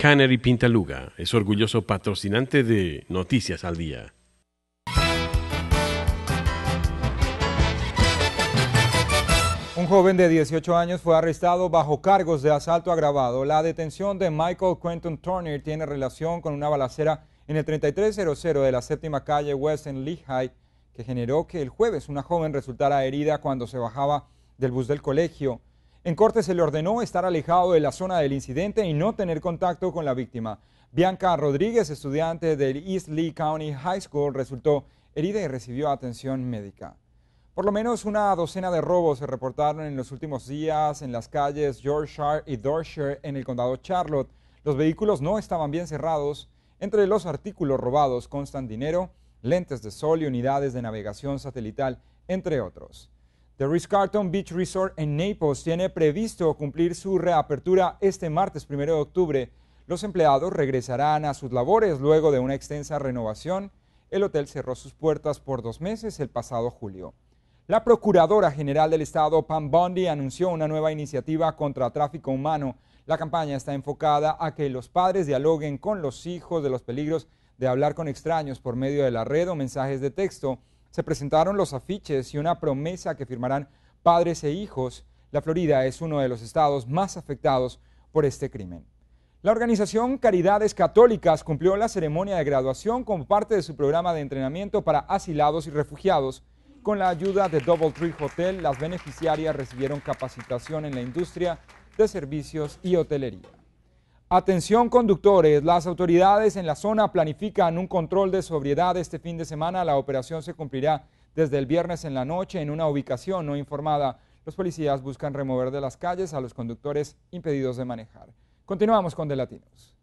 Canary Pintaluga es orgulloso patrocinante de Noticias al Día. Un joven de 18 años fue arrestado bajo cargos de asalto agravado. La detención de Michael Quentin Turner tiene relación con una balacera en el 3300 de la séptima calle West en Lehigh, que generó que el jueves una joven resultara herida cuando se bajaba del bus del colegio. En corte se le ordenó estar alejado de la zona del incidente y no tener contacto con la víctima. Bianca Rodríguez, estudiante del East Lee County High School, resultó herida y recibió atención médica. Por lo menos una docena de robos se reportaron en los últimos días en las calles Yorkshire y Dorshire en el condado Charlotte. Los vehículos no estaban bien cerrados. Entre los artículos robados constan dinero, lentes de sol y unidades de navegación satelital, entre otros. The ritz Beach Resort en Naples tiene previsto cumplir su reapertura este martes 1 de octubre. Los empleados regresarán a sus labores luego de una extensa renovación. El hotel cerró sus puertas por dos meses el pasado julio. La Procuradora General del Estado, Pam Bondi, anunció una nueva iniciativa contra tráfico humano. La campaña está enfocada a que los padres dialoguen con los hijos de los peligros de hablar con extraños por medio de la red o mensajes de texto se presentaron los afiches y una promesa que firmarán padres e hijos, la Florida es uno de los estados más afectados por este crimen. La organización Caridades Católicas cumplió la ceremonia de graduación como parte de su programa de entrenamiento para asilados y refugiados. Con la ayuda de Double Tree Hotel, las beneficiarias recibieron capacitación en la industria de servicios y hotelería. Atención conductores, las autoridades en la zona planifican un control de sobriedad este fin de semana. La operación se cumplirá desde el viernes en la noche en una ubicación no informada. Los policías buscan remover de las calles a los conductores impedidos de manejar. Continuamos con Latinos.